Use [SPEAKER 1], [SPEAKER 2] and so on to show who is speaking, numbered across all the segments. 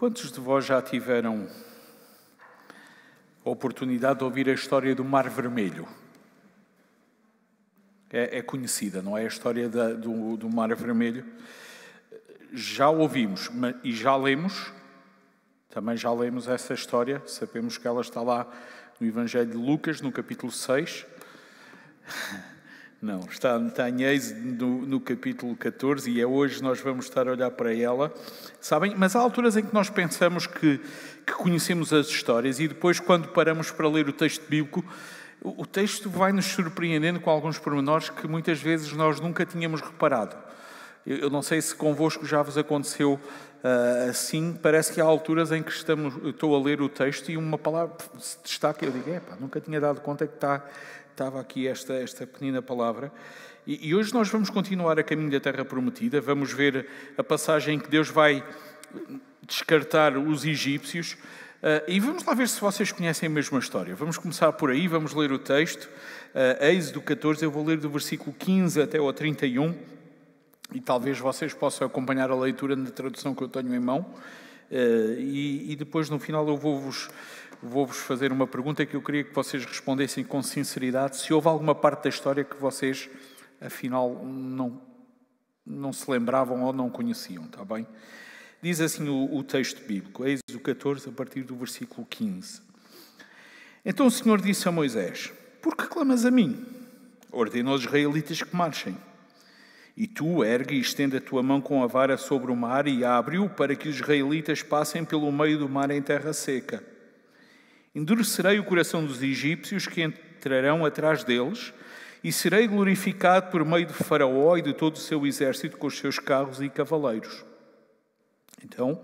[SPEAKER 1] Quantos de vós já tiveram a oportunidade de ouvir a história do Mar Vermelho? É, é conhecida, não é? A história da, do, do Mar Vermelho. Já ouvimos e já lemos, também já lemos essa história, sabemos que ela está lá no Evangelho de Lucas, no capítulo 6. Não, está, está em Êxodo no, no, capítulo 14 e é hoje nós vamos estar a olhar para ela, sabem? Mas há alturas em que nós pensamos que, que conhecemos as histórias e depois, quando paramos para ler o texto bíblico, o, texto vai nos surpreendendo com alguns pormenores que muitas vezes nós nunca tínhamos reparado. Eu, eu não sei se convosco já vos aconteceu uh, assim, parece que há alturas em que estamos, estou a ler o texto e uma palavra se destaca e eu digo, epá, nunca tinha dado conta que está estava aqui esta, esta pequena palavra. E, e hoje nós vamos continuar a caminho da Terra Prometida, vamos ver a passagem em que Deus vai descartar os egípcios. Uh, e vamos lá ver se vocês conhecem a mesma história. Vamos começar por aí, vamos ler o texto. Uh, Êxodo 14, eu vou ler do versículo 15 até o 31. E talvez vocês possam acompanhar a leitura na tradução que eu tenho em mão. Uh, e, e, depois, no final, eu vou-vos vou-vos fazer uma pergunta que eu queria que vocês respondessem com sinceridade. Se houve alguma parte da história que vocês, afinal, não, não se lembravam ou não conheciam, está bem? Diz assim o, o texto bíblico, Êxodo 14, a partir do versículo 15. Então o Senhor disse a Moisés: Por que clamas a mim? Ordena aos israelitas que marchem. E tu ergue e estende a tua mão com a vara sobre o mar e abre-o para que os israelitas passem pelo meio do mar em terra seca. Endurecerei o coração dos egípcios que entrarão atrás deles, e serei glorificado por meio de Faraó e de todo o seu exército com os seus carros e cavaleiros. Então,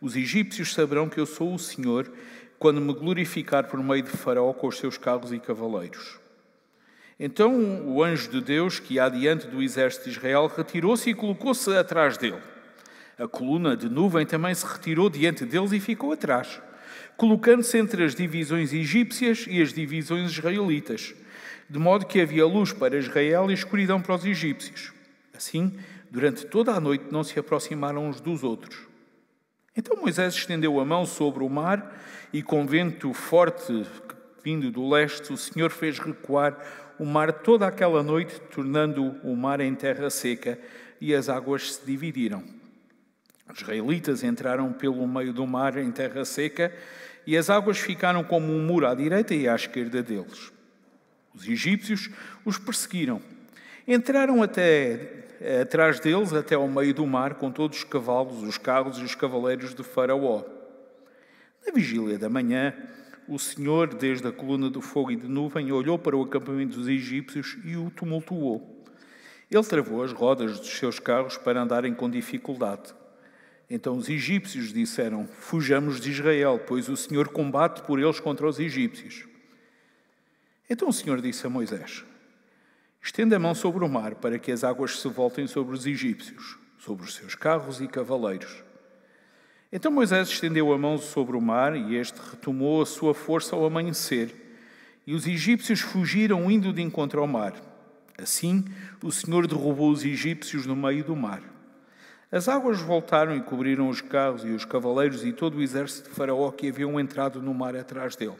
[SPEAKER 1] os egípcios saberão que eu sou o Senhor quando me glorificar por meio de Faraó com os seus carros e cavaleiros. Então o anjo de Deus, que há diante do exército de Israel, retirou-se e colocou-se atrás dele. A coluna de nuvem também se retirou diante deles e ficou atrás colocando-se entre as divisões egípcias e as divisões israelitas, de modo que havia luz para Israel e escuridão para os egípcios. Assim, durante toda a noite não se aproximaram uns dos outros. Então Moisés estendeu a mão sobre o mar e, com vento forte vindo do leste, o Senhor fez recuar o mar toda aquela noite, tornando o mar em terra seca, e as águas se dividiram. Os israelitas entraram pelo meio do mar em terra seca e as águas ficaram como um muro à direita e à esquerda deles. Os egípcios os perseguiram. Entraram até eh, atrás deles até ao meio do mar com todos os cavalos, os carros e os cavaleiros de Faraó. Na vigília da manhã, o Senhor, desde a coluna do fogo e de nuvem, olhou para o acampamento dos egípcios e o tumultuou. Ele travou as rodas dos seus carros para andarem com dificuldade. Então os egípcios disseram: Fujamos de Israel, pois o Senhor combate por eles contra os egípcios. Então o Senhor disse a Moisés: Estenda a mão sobre o mar para que as águas se voltem sobre os egípcios, sobre os seus carros e cavaleiros. Então Moisés estendeu a mão sobre o mar e este retomou a sua força ao amanhecer. E os egípcios fugiram indo de encontro ao mar. Assim, o Senhor derrubou os egípcios no meio do mar. As águas voltaram e cobriram os carros e os cavaleiros e todo o exército de Faraó que haviam entrado no mar atrás dele.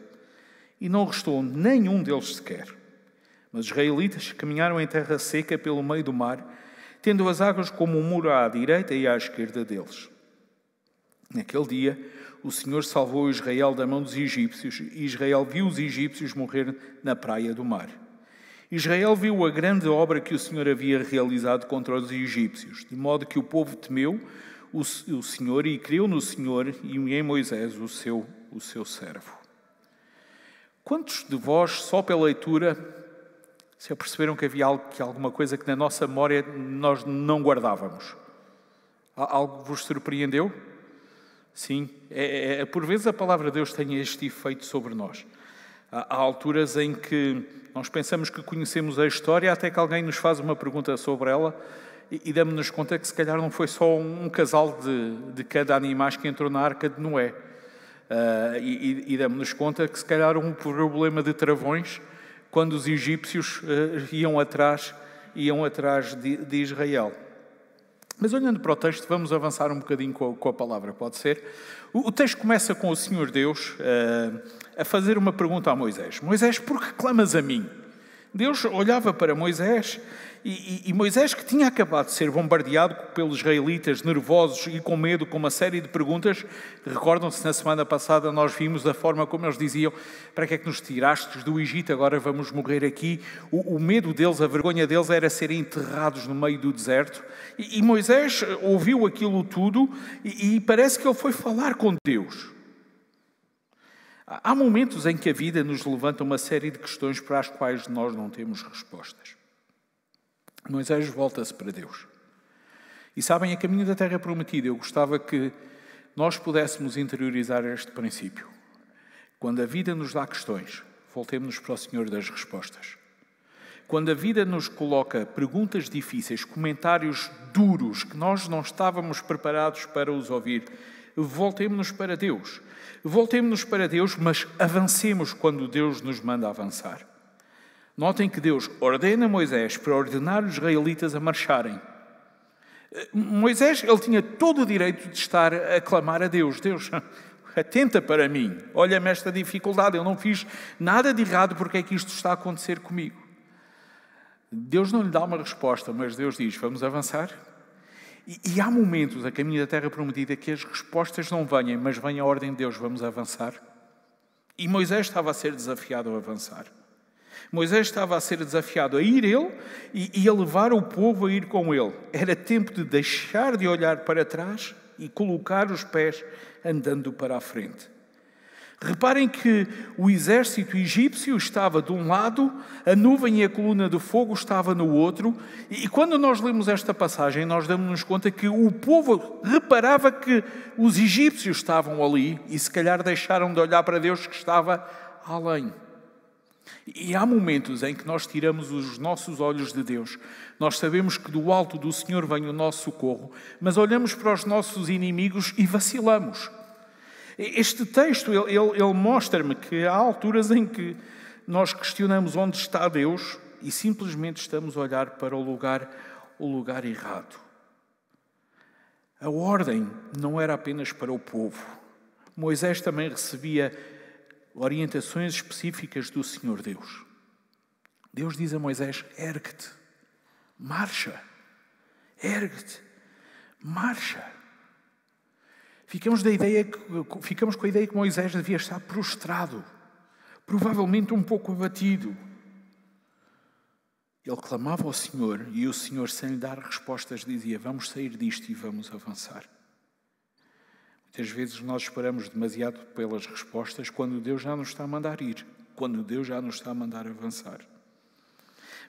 [SPEAKER 1] E não restou nenhum deles sequer. Mas os israelitas caminharam em terra seca pelo meio do mar, tendo as águas como um muro à direita e à esquerda deles. Naquele dia, o Senhor salvou Israel da mão dos egípcios, e Israel viu os egípcios morrer na praia do mar. Israel viu a grande obra que o Senhor havia realizado contra os egípcios, de modo que o povo temeu o, Senhor e creu no Senhor e em Moisés, o seu, o seu servo. Quantos de vós, só pela leitura, se aperceberam que havia algo, que alguma coisa que na nossa memória nós não guardávamos? Algo vos surpreendeu? Sim, é, é, é, por vezes a palavra de Deus tem este efeito sobre nós. há alturas em que nós pensamos que conhecemos a história até que alguém nos faz uma pergunta sobre ela e, e damos-nos conta que se calhar não foi só um, um casal de, de cada animais que entrou na arca de Noé. Uh, e e, e damos-nos conta que se calhar um problema de travões quando os egípcios uh, iam atrás, iam atrás de, de Israel. Mas olhando para o texto, vamos avançar um bocadinho com a, com a palavra, pode ser? O, o, texto começa com o Senhor Deus uh, a fazer uma pergunta a Moisés: Moisés, por que clamas a mim? Deus olhava para Moisés e, e, e, Moisés, que tinha acabado de ser bombardeado pelos israelitas, nervosos e com medo, com uma série de perguntas, recordam-se, na semana passada nós vimos a forma como eles diziam: Para que é que nos tirastes do Egito? Agora vamos morrer aqui. O, o medo deles, a vergonha deles era serem enterrados no meio do deserto. E, e Moisés ouviu aquilo tudo e parece que ele foi falar com Deus. Há momentos em que a vida nos levanta uma série de questões para as quais nós não temos respostas. Moisés volta-se para Deus. E sabem, a caminho da Terra Prometida, eu gostava que nós pudéssemos interiorizar este princípio. Quando a vida nos dá questões, voltemos-nos para o Senhor das respostas. Quando a vida nos coloca perguntas difíceis, comentários duros que nós não estávamos preparados para os ouvir, voltemos-nos para Deus. Voltemos-nos para Deus, mas avancemos quando Deus nos manda avançar. Notem que Deus ordena Moisés para ordenar os israelitas a marcharem. Moisés, ele tinha todo o direito de estar a clamar a Deus: Deus, atenta para mim, olha-me esta dificuldade, eu não fiz nada de errado, porque é que isto está a acontecer comigo? Deus não lhe dá uma resposta, mas Deus diz: Vamos avançar? E, e há momentos a caminho da terra prometida que as respostas não venham, mas vem a ordem de Deus, vamos avançar. E Moisés estava a ser desafiado a avançar. Moisés estava a ser desafiado a ir ele e, e a levar o povo a ir com ele. Era tempo de deixar de olhar para trás e colocar os pés andando para a frente. Reparem que o exército egípcio estava de um lado, a nuvem e a coluna de fogo estava no outro, e quando nós lemos esta passagem, nós damos-nos conta que o povo reparava que os egípcios estavam ali e se calhar deixaram de olhar para Deus que estava além. E há momentos em que nós tiramos os nossos olhos de Deus. Nós sabemos que do alto do Senhor vem o nosso socorro, mas olhamos para os nossos inimigos e vacilamos. Este texto, ele, ele, ele mostra-me que há alturas em que nós questionamos onde está Deus e simplesmente estamos a olhar para o lugar, o lugar errado. A ordem não era apenas para o povo. Moisés também recebia orientações específicas do Senhor Deus. Deus diz a Moisés: ergue-te, marcha, ergue-te, marcha. Ficamos, da ideia que, ficamos com a ideia que Moisés devia estar prostrado, provavelmente um pouco abatido. Ele clamava ao Senhor e o Senhor, sem lhe dar respostas, dizia: Vamos sair disto e vamos avançar. Muitas vezes nós esperamos demasiado pelas respostas quando Deus já nos está a mandar ir, quando Deus já nos está a mandar avançar.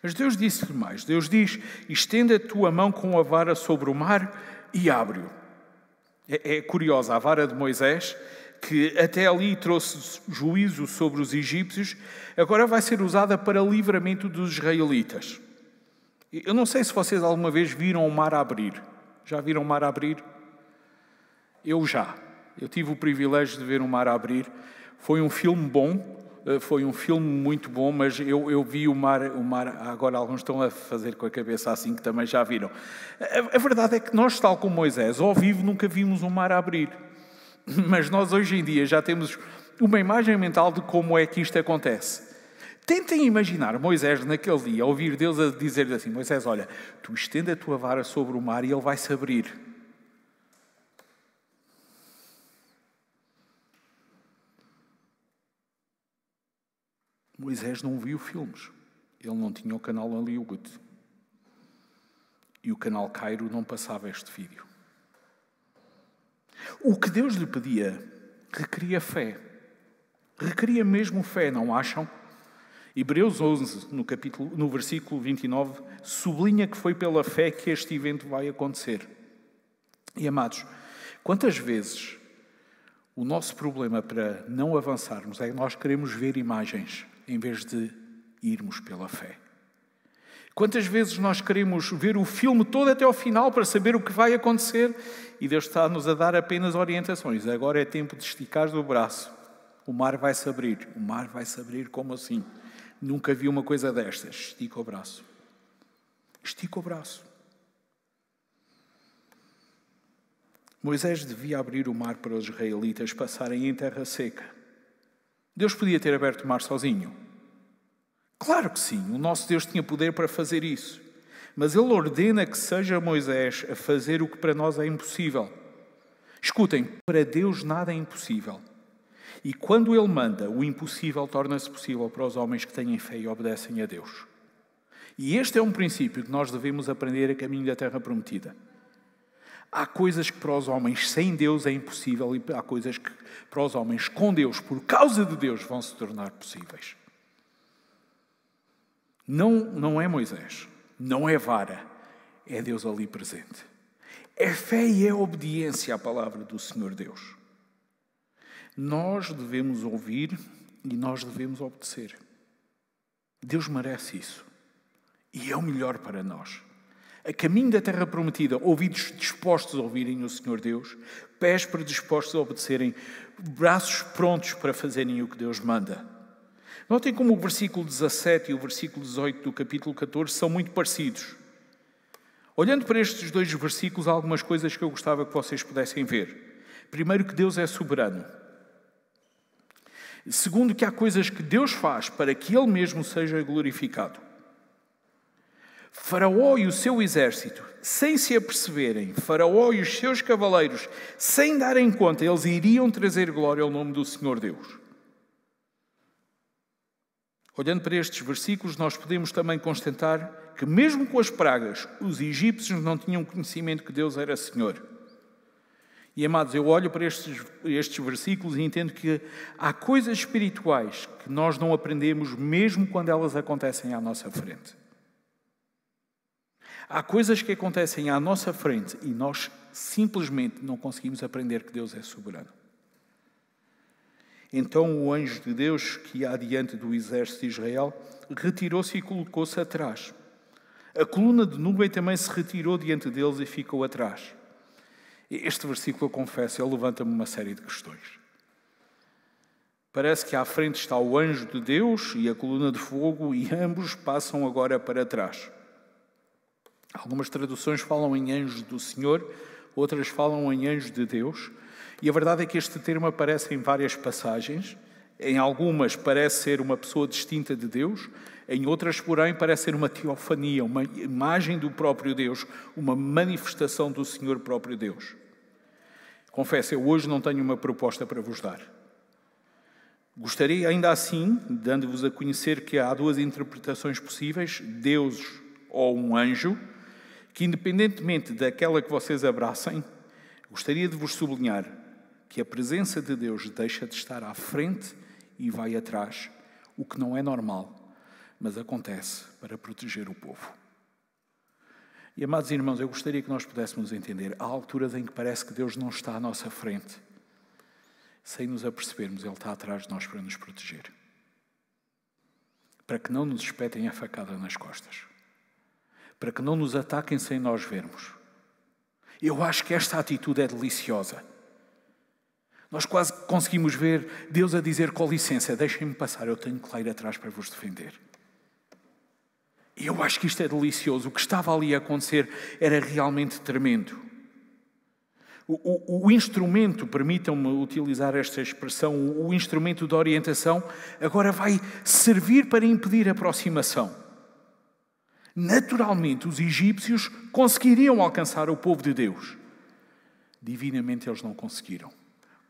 [SPEAKER 1] Mas Deus disse-lhe mais: Deus diz: Estenda a tua mão com a vara sobre o mar e abre-o. É, é, curiosa a vara de Moisés, que até ali trouxe juízo sobre os egípcios, agora vai ser usada para livramento dos israelitas. Eu não sei se vocês alguma vez viram o mar abrir. Já viram o mar abrir? Eu já. Eu tive o privilégio de ver o mar abrir. Foi um filme bom, eh, foi um filme muito bom, mas eu, eu vi o mar, o mar, agora alguns estão a fazer com a cabeça assim, que também já viram. A, a verdade é que nós, tal como Moisés, ao vivo nunca vimos o um mar abrir. Mas nós hoje em dia já temos uma imagem mental de como é que isto acontece. Tentem imaginar Moisés naquele dia, ouvir Deus a dizer assim: Moisés, olha, tu estende a tua vara sobre o mar e ele vai se abrir. Moisés não viu filmes. Ele não tinha o canal Hollywood. E o canal Cairo não passava este vídeo. O que Deus lhe pedia requeria fé. Requeria mesmo fé, não acham? Hebreus 11, no, capítulo, no versículo 29, sublinha que foi pela fé que este evento vai acontecer. E amados, quantas vezes o nosso problema para não avançarmos é que nós queremos ver imagens em vez de irmos pela fé. Quantas vezes nós queremos ver o filme todo até ao final para saber o que vai acontecer e Deus está-nos a dar apenas orientações. Agora é tempo de esticar o braço. O mar vai se abrir. O mar vai se abrir como assim? Nunca vi uma coisa destas. Estica o braço. Estica o braço. Moisés devia abrir o mar para os israelitas passarem em terra seca. Deus podia ter aberto o mar sozinho? Claro que sim, o nosso Deus tinha poder para fazer isso. Mas ele ordena que seja Moisés a fazer o que para nós é impossível. Escutem, para Deus nada é impossível. E quando ele manda, o impossível torna-se possível para os homens que têm fé e obedecem a Deus. E este é um princípio que nós devemos aprender a caminho da terra prometida. Há coisas que para os homens sem Deus é impossível e há coisas que para os homens com Deus, por causa de Deus, vão se tornar possíveis. Não, não é Moisés, não é vara, é Deus ali presente. É fé e é obediência à palavra do Senhor Deus. Nós devemos ouvir e nós devemos obedecer. Deus merece isso. E é o melhor para nós a caminho da terra prometida, ouvidos dispostos a ouvirem o Senhor Deus, pés predispostos a obedecerem, braços prontos para fazerem o que Deus manda. Notem como o versículo 17 e o versículo 18 do capítulo 14 são muito parecidos. Olhando para estes dois versículos, há algumas coisas que eu gostava que vocês pudessem ver. Primeiro, que Deus é soberano. Segundo, que há coisas que Deus faz para que Ele mesmo seja glorificado. Faraó e o seu exército, sem se aperceberem, Faraó e os seus cavaleiros, sem darem conta, eles iriam trazer glória ao nome do Senhor Deus. Olhando para estes versículos, nós podemos também constatar que, mesmo com as pragas, os egípcios não tinham conhecimento que Deus era Senhor. E amados, eu olho para estes, estes versículos e entendo que há coisas espirituais que nós não aprendemos, mesmo quando elas acontecem à nossa frente. Há coisas que acontecem à nossa frente e nós simplesmente não conseguimos aprender que Deus é soberano. Então o anjo de Deus, que ia adiante do exército de Israel, retirou-se e colocou-se atrás. A coluna de nuvem também se retirou diante deles e ficou atrás. Este versículo, eu confesso, ele levanta-me uma série de questões. Parece que à frente está o anjo de Deus e a coluna de fogo, e ambos passam agora para trás. Algumas traduções falam em anjos do Senhor, outras falam em anjos de Deus. E a verdade é que este termo aparece em várias passagens. Em algumas parece ser uma pessoa distinta de Deus, em outras, porém, parece ser uma teofania, uma imagem do próprio Deus, uma manifestação do Senhor próprio Deus. Confesso, eu hoje não tenho uma proposta para vos dar. Gostaria, ainda assim, dando-vos a conhecer que há duas interpretações possíveis: Deus ou um anjo, que, independentemente daquela que vocês abracem, gostaria de vos sublinhar que a presença de Deus deixa de estar à frente e vai atrás, o que não é normal, mas acontece para proteger o povo. E, amados irmãos, eu gostaria que nós pudéssemos entender, há alturas em que parece que Deus não está à nossa frente, sem nos apercebermos, Ele está atrás de nós para nos proteger, para que não nos espetem a facada nas costas para que não nos ataquem sem nós vermos. Eu acho que esta atitude é deliciosa. Nós quase conseguimos ver Deus a dizer: com licença, deixem-me passar, eu tenho que ir atrás para vos defender. E eu acho que isto é delicioso. O que estava ali a acontecer era realmente tremendo. O, o, o instrumento, permitam-me utilizar esta expressão, o, o instrumento de orientação, agora vai servir para impedir a aproximação naturalmente os egípcios conseguiriam alcançar o povo de Deus. Divinamente eles não conseguiram.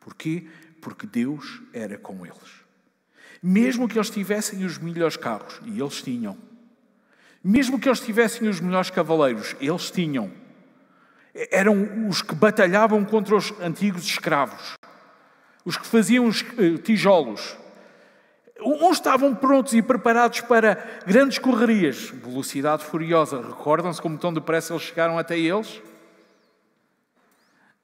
[SPEAKER 1] Porquê? Porque Deus era com eles. Mesmo que eles tivessem os melhores carros, e eles tinham. Mesmo que eles tivessem os melhores cavaleiros, eles tinham. Eram os que batalhavam contra os antigos escravos, os que faziam os eh, tijolos, Uns estavam prontos e preparados para grandes correrias, velocidade furiosa. Recordam-se como tão depressa eles chegaram até eles?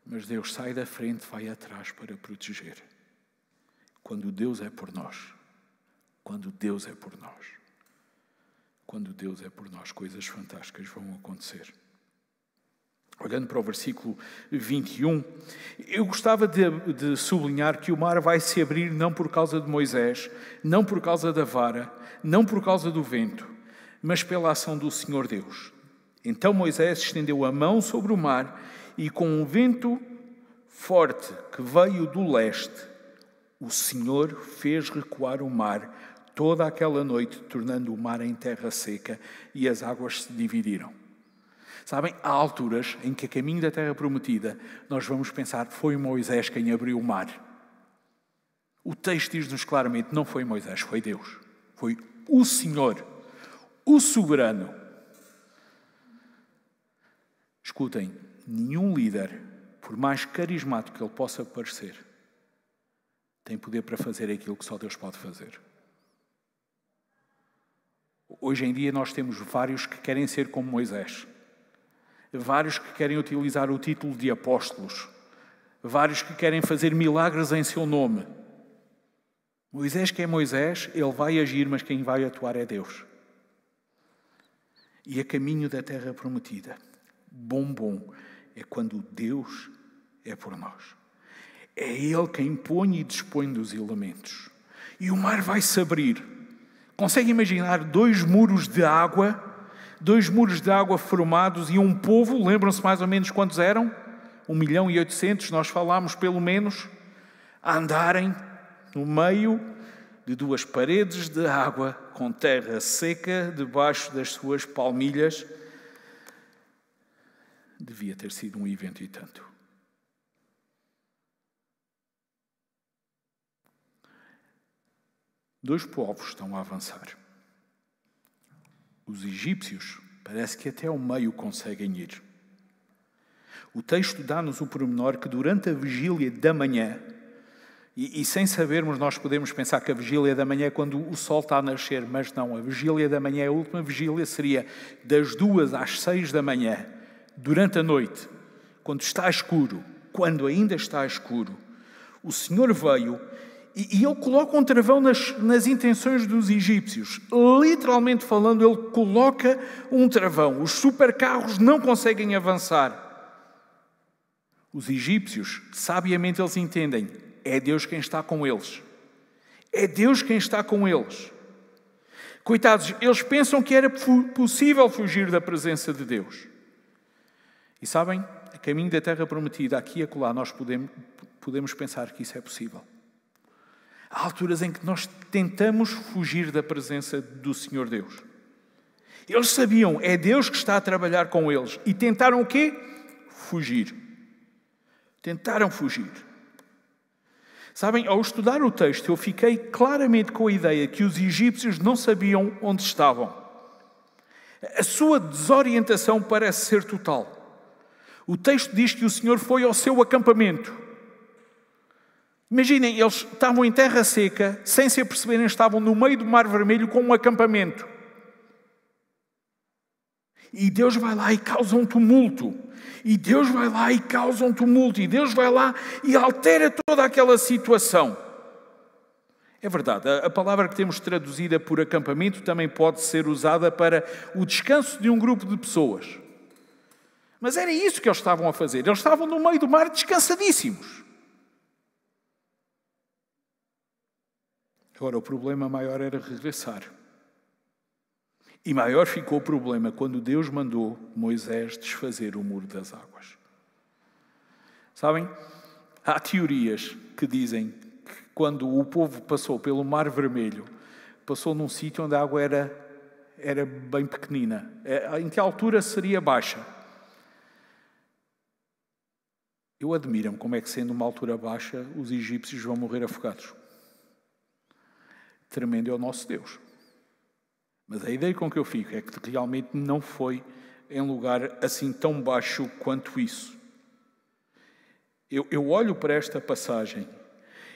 [SPEAKER 1] Mas Deus sai da frente, vai atrás para proteger. Quando Deus é por nós, quando Deus é por nós, quando Deus é por nós, coisas fantásticas vão acontecer. Olhando para o versículo 21, eu gostava de, de, sublinhar que o mar vai se abrir não por causa de Moisés, não por causa da vara, não por causa do vento, mas pela ação do Senhor Deus. Então Moisés estendeu a mão sobre o mar e, com um vento forte que veio do leste, o Senhor fez recuar o mar toda aquela noite, tornando o mar em terra seca e as águas se dividiram. Sabem, há alturas em que a caminho da Terra Prometida nós vamos pensar foi Moisés quem abriu o mar. O texto diz-nos claramente: não foi Moisés, foi Deus. Foi o Senhor, o soberano. Escutem, nenhum líder, por mais carismático que ele possa parecer, tem poder para fazer aquilo que só Deus pode fazer. Hoje em dia nós temos vários que querem ser como Moisés vários que querem utilizar o título de apóstolos, vários que querem fazer milagres em seu nome. Moisés, que é Moisés, ele vai agir, mas quem vai atuar é Deus. E a caminho da terra prometida. Bom, bom é quando Deus é por nós. É Ele quem impõe e dispõe dos elementos. E o mar vai se abrir. Consegue imaginar dois muros de água dois muros de água formados e um povo, lembram-se mais ou menos quantos eram? Um milhão e oitocentos, nós falámos pelo menos, a andarem no meio de duas paredes de água com terra seca debaixo das suas palmilhas. Devia ter sido um evento e tanto. Dois povos estão a avançar. Os egípcios parece que até ao meio conseguem ir. O texto dá-nos o pormenor que durante a vigília da manhã, e, e, sem sabermos, nós podemos pensar que a vigília da manhã é quando o sol está a nascer, mas não, a vigília da manhã, a última vigília seria das duas às seis da manhã, durante a noite, quando está escuro, quando ainda está escuro. O Senhor veio e, e ele coloca um travão nas, nas intenções dos egípcios. Literalmente falando, ele coloca um travão. Os supercarros não conseguem avançar. Os egípcios, sabiamente, eles entendem: é Deus quem está com eles. É Deus quem está com eles. Coitados, eles pensam que era possível fugir da presença de Deus. E sabem, a caminho da terra prometida, aqui e acolá, nós podemos, podemos pensar que isso é possível. Há alturas em que nós tentamos fugir da presença do Senhor Deus. Eles sabiam, é Deus que está a trabalhar com eles. E tentaram o quê? Fugir. Tentaram fugir. Sabem, ao estudar o texto, eu fiquei claramente com a ideia que os egípcios não sabiam onde estavam. A sua desorientação parece ser total. O texto diz que o Senhor foi ao seu acampamento Imaginem, eles estavam em terra seca, sem se aperceberem, estavam no meio do Mar Vermelho com um acampamento. E Deus vai lá e causa um tumulto. E Deus vai lá e causa um tumulto. E Deus vai lá e altera toda aquela situação. É verdade, a palavra que temos traduzida por acampamento também pode ser usada para o descanso de um grupo de pessoas. Mas era isso que eles estavam a fazer. Eles estavam no meio do mar descansadíssimos. Agora, o problema maior era regressar. E maior ficou o problema quando Deus mandou Moisés desfazer o muro das águas. Sabem? Há teorias que dizem que quando o povo passou pelo Mar Vermelho, passou num sítio onde a água era, era bem pequenina. É, em que altura seria baixa? Eu admiro-me como é que, sendo uma altura baixa, os egípcios vão morrer afogados. Tremendo é o nosso Deus. Mas a ideia com que eu fico é que realmente não foi em lugar assim tão baixo quanto isso. Eu, eu olho para esta passagem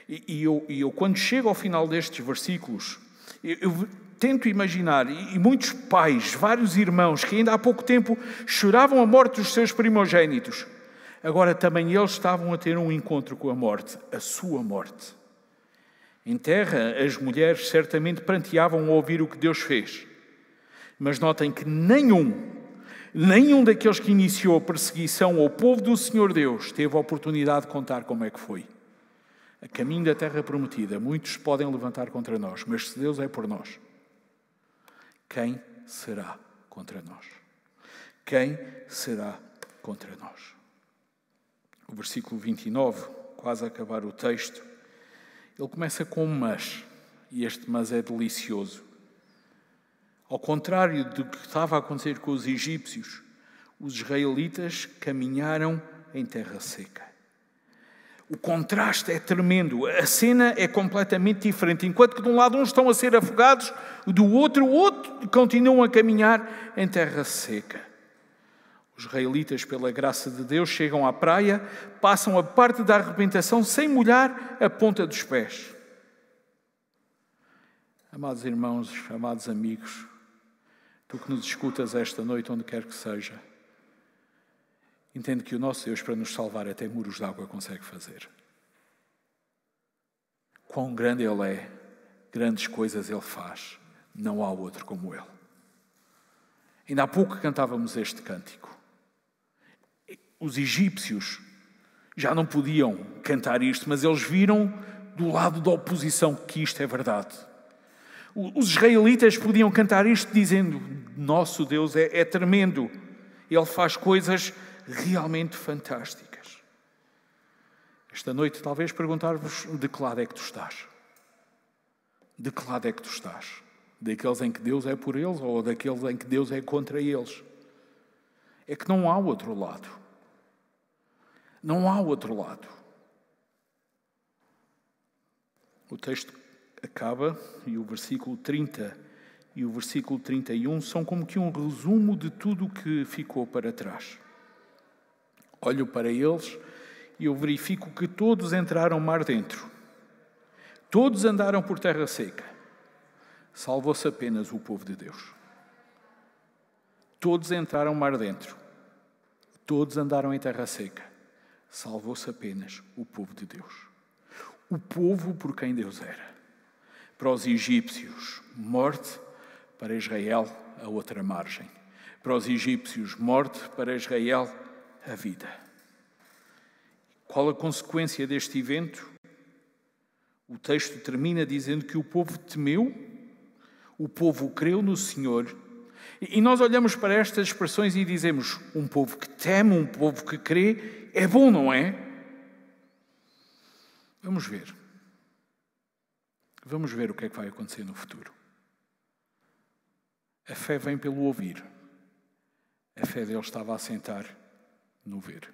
[SPEAKER 1] e, e, eu, e, eu, quando chego ao final destes versículos, eu, eu tento imaginar, e, e muitos pais, vários irmãos que ainda há pouco tempo choravam a morte dos seus primogênitos, agora também eles estavam a ter um encontro com a morte, a sua morte. Em terra, as mulheres certamente pranteavam ao ouvir o que Deus fez. Mas notem que nenhum, nenhum daqueles que iniciou a perseguição ao povo do Senhor Deus teve a oportunidade de contar como é que foi. A caminho da terra prometida, muitos podem levantar contra nós, mas se Deus é por nós, quem será contra nós? Quem será contra nós? O versículo 29, quase a acabar o texto, ele começa com um mas, e este mas é delicioso. Ao contrário do que estava a acontecer com os egípcios, os israelitas caminharam em terra seca. O contraste é tremendo, a cena é completamente diferente. Enquanto que de um lado uns estão a ser afogados, do outro, outro continuam a caminhar em terra seca israelitas, pela graça de Deus, chegam à praia, passam a parte da arrebentação sem molhar a ponta dos pés. Amados irmãos, amados amigos, tu que nos escutas esta noite, onde quer que seja, entende que o nosso Deus, para nos salvar, até muros de água consegue fazer. Quão grande Ele é, grandes coisas Ele faz, não há outro como Ele. Ainda há pouco cantávamos este cântico os egípcios já não podiam cantar isto, mas eles viram do lado da oposição que isto é verdade. Os israelitas podiam cantar isto dizendo: Nosso Deus é, é tremendo, Ele faz coisas realmente fantásticas. Esta noite, talvez perguntar-vos de que lado é que tu estás? De que lado é que tu estás? Daqueles em que Deus é por eles ou daqueles em que Deus é contra eles? É que não há outro lado. Não há outro lado. O texto acaba e o versículo 30 e o versículo 31 são como que um resumo de tudo o que ficou para trás. Olho para eles e eu verifico que todos entraram mar dentro. Todos andaram por terra seca. Salvou-se apenas o povo de Deus. Todos entraram mar dentro. Todos andaram em terra seca salvou-se apenas o povo de Deus. O povo por quem Deus era. Para os egípcios, morte, para Israel, a outra margem. Para os egípcios, morte, para Israel, a vida. Qual a consequência deste evento? O texto termina dizendo que o povo temeu, o povo creu no Senhor e nós olhamos para estas expressões e dizemos: um povo que teme, um povo que crê, é bom, não é? Vamos ver. Vamos ver o que é que vai acontecer no futuro. A fé vem pelo ouvir. A fé dele estava a sentar no ver.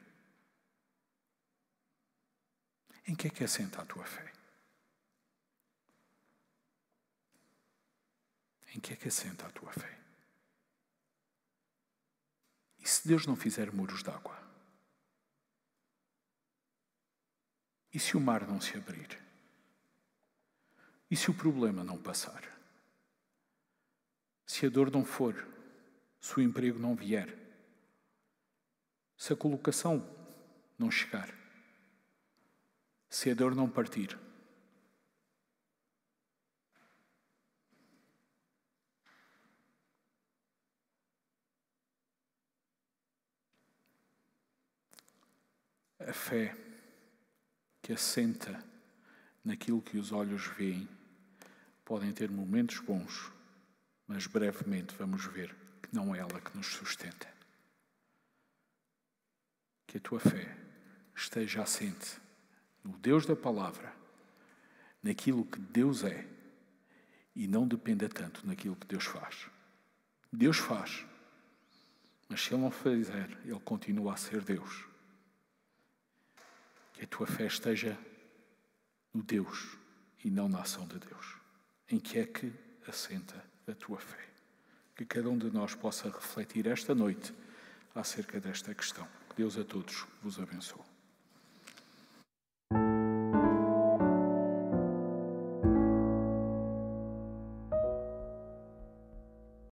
[SPEAKER 1] Em que é que assenta é a tua fé? Em que é que assenta é a tua fé? E se Deus não fizer muros d'água? E se o mar não se abrir? E se o problema não passar? Se a dor não for, se o emprego não vier, se a colocação não chegar, se a dor não partir? A fé que assenta naquilo que os olhos veem. Podem ter momentos bons, mas brevemente vamos ver que não é ela que nos sustenta. Que a tua fé esteja assente no Deus da palavra, naquilo que Deus é, e não dependa tanto naquilo que Deus faz. Deus faz, mas se Ele não fizer, Ele continua a ser Deus que a tua fé esteja no Deus e não na ação de Deus. Em que é que assenta a tua fé? Que cada um de nós possa refletir esta noite acerca desta questão. Que Deus a todos vos abençoe.